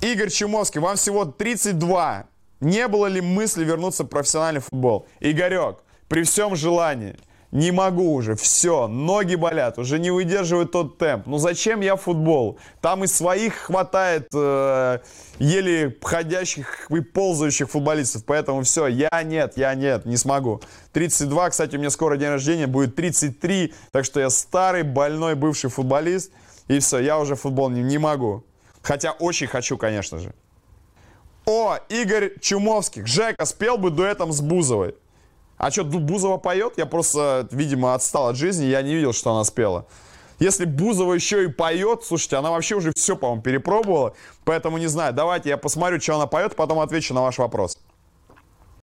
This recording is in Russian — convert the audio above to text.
Игорь Чумовский, вам всего 32. Не было ли мысли вернуться в профессиональный футбол? Игорек, при всем желании, не могу уже, все, ноги болят, уже не выдерживает тот темп. Ну зачем я футбол? Там и своих хватает э, еле ходящих и ползающих футболистов, поэтому все, я нет, я нет, не смогу. 32, кстати, у меня скоро день рождения, будет 33, так что я старый, больной, бывший футболист, и все, я уже футбол не, не могу. Хотя очень хочу, конечно же. О, Игорь Чумовских. Жека спел бы дуэтом с Бузовой. А что, Бузова поет? Я просто, видимо, отстал от жизни, я не видел, что она спела. Если Бузова еще и поет, слушайте, она вообще уже все, по-моему, перепробовала, поэтому не знаю. Давайте я посмотрю, что она поет, потом отвечу на ваш вопрос.